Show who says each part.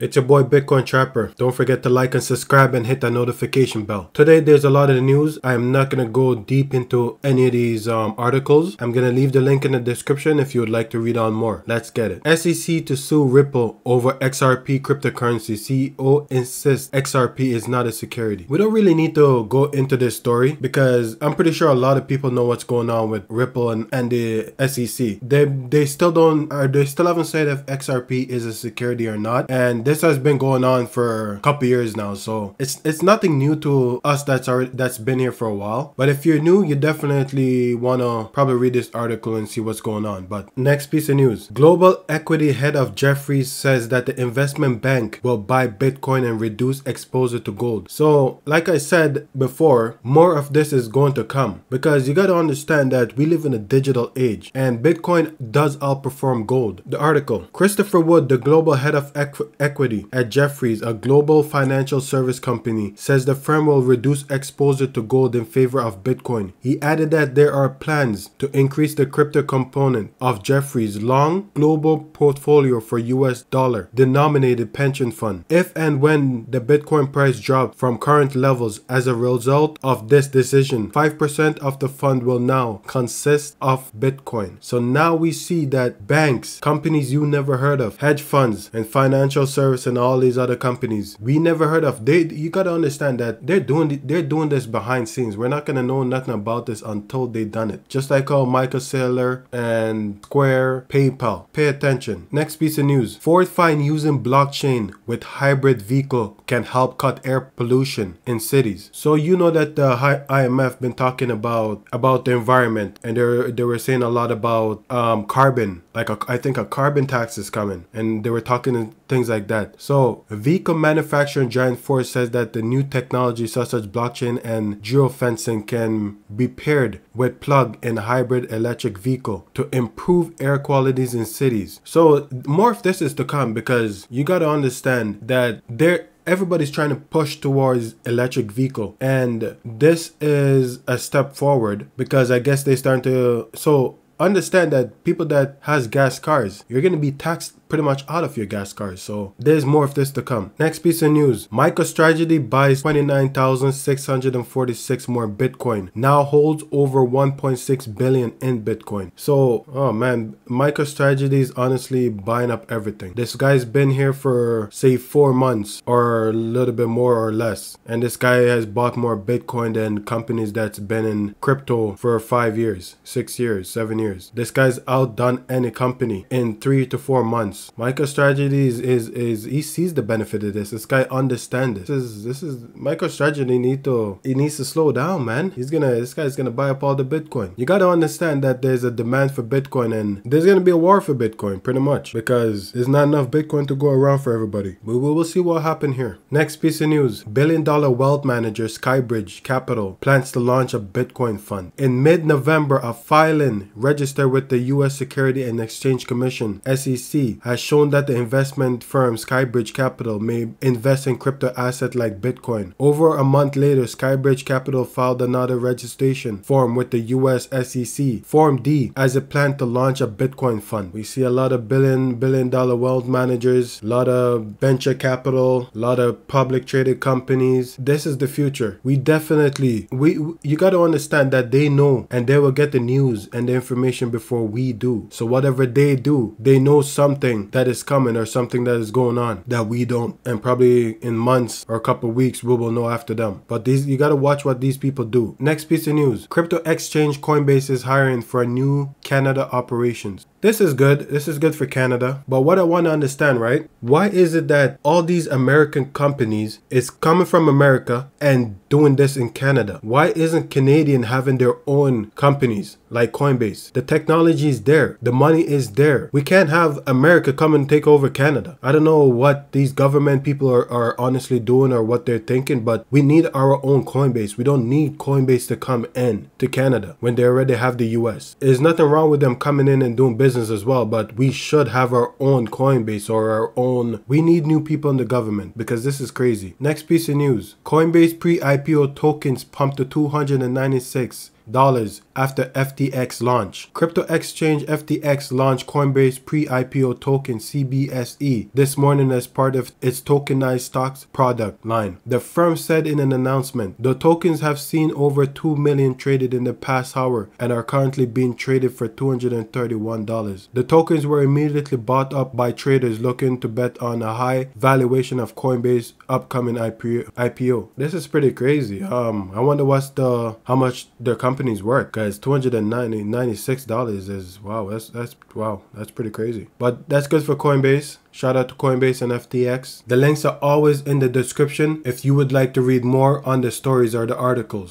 Speaker 1: It's your boy Bitcoin Trapper. Don't forget to like and subscribe and hit that notification bell. Today there's a lot of news. I am not going to go deep into any of these um, articles. I'm going to leave the link in the description if you would like to read on more. Let's get it. SEC to sue Ripple over XRP cryptocurrency. CEO insists XRP is not a security. We don't really need to go into this story because I'm pretty sure a lot of people know what's going on with Ripple and, and the SEC. They, they still don't, or uh, they still haven't said if XRP is a security or not. And this has been going on for a couple years now. So it's it's nothing new to us that's already that's been here for a while. But if you're new, you definitely wanna probably read this article and see what's going on. But next piece of news: Global equity head of Jefferies says that the investment bank will buy Bitcoin and reduce exposure to gold. So like I said before, more of this is going to come because you gotta understand that we live in a digital age and Bitcoin does outperform gold. The article: Christopher Wood, the global head of equity equity at Jefferies, a global financial service company, says the firm will reduce exposure to gold in favor of Bitcoin. He added that there are plans to increase the crypto component of Jefferies' long global portfolio for US dollar denominated pension fund. If and when the Bitcoin price drops from current levels as a result of this decision, 5% of the fund will now consist of Bitcoin. So now we see that banks, companies you never heard of, hedge funds, and financial services Service and all these other companies we never heard of. They you gotta understand that they're doing they're doing this behind scenes. We're not gonna know nothing about this until they done it. Just like how Michael Saylor and Square, PayPal. Pay attention. Next piece of news: Ford find using blockchain with hybrid vehicle can help cut air pollution in cities. So you know that the IMF been talking about about the environment and they they were saying a lot about um, carbon like a, I think a carbon tax is coming, and they were talking things like that. So vehicle manufacturing giant Ford says that the new technology such as blockchain and geofencing can be paired with plug-in hybrid electric vehicle to improve air qualities in cities. So more of this is to come because you got to understand that there everybody's trying to push towards electric vehicle and this is a step forward because i guess they start to so understand that people that has gas cars, you're gonna be taxed pretty much out of your gas cards. So there's more of this to come. Next piece of news. MicroStrategy buys 29,646 more Bitcoin. Now holds over 1.6 billion in Bitcoin. So, oh man, MicroStrategy is honestly buying up everything. This guy's been here for say four months or a little bit more or less. And this guy has bought more Bitcoin than companies that's been in crypto for five years, six years, seven years. This guy's outdone any company in three to four months sense. MicroStrategy is, is is he sees the benefit of this. This guy understands This is this is MicroStrategy need to he needs to slow down, man. He's gonna this guy's gonna buy up all the Bitcoin. You gotta understand that there's a demand for Bitcoin and there's gonna be a war for Bitcoin, pretty much, because there's not enough Bitcoin to go around for everybody. But we will see what happens here. Next piece of news: billion dollar wealth manager Skybridge Capital plans to launch a Bitcoin fund in mid-November. A filing register with the U.S. Security and Exchange Commission (SEC) has shown that the investment firm Skybridge Capital may invest in crypto assets like Bitcoin. Over a month later, Skybridge Capital filed another registration form with the US SEC, Form D, as it planned to launch a Bitcoin fund. We see a lot of billion, billion dollar wealth managers, a lot of venture capital, a lot of public traded companies. This is the future. We definitely, we, you got to understand that they know and they will get the news and the information before we do. So whatever they do, they know something thing that is coming or something that is going on that we don't and probably in months or a couple weeks we will know after them but these you got to watch what these people do next piece of news crypto exchange coinbase is hiring for a new Canada operations. This is good. This is good for Canada. But what I want to understand, right? Why is it that all these American companies is coming from America and doing this in Canada? Why isn't Canadian having their own companies like Coinbase? The technology is there. The money is there. We can't have America come and take over Canada. I don't know what these government people are, are honestly doing or what they're thinking, but we need our own Coinbase. We don't need Coinbase to come in to Canada when they already have the US. There's nothing wrong with them coming in and doing business as well, but we should have our own Coinbase or our own. We need new people in the government because this is crazy. Next piece of news Coinbase pre IPO tokens pumped to 296 after FTX launch. Crypto exchange FTX launched Coinbase pre-IPO token CBSE this morning as part of its tokenized stocks product line. The firm said in an announcement, the tokens have seen over 2 million traded in the past hour and are currently being traded for $231. The tokens were immediately bought up by traders looking to bet on a high valuation of Coinbase upcoming IPO. This is pretty crazy. Um, I wonder what's the how much the company company's work because $296 is wow that's that's wow that's pretty crazy but that's good for coinbase Shout out to Coinbase and FTX. The links are always in the description if you would like to read more on the stories or the articles.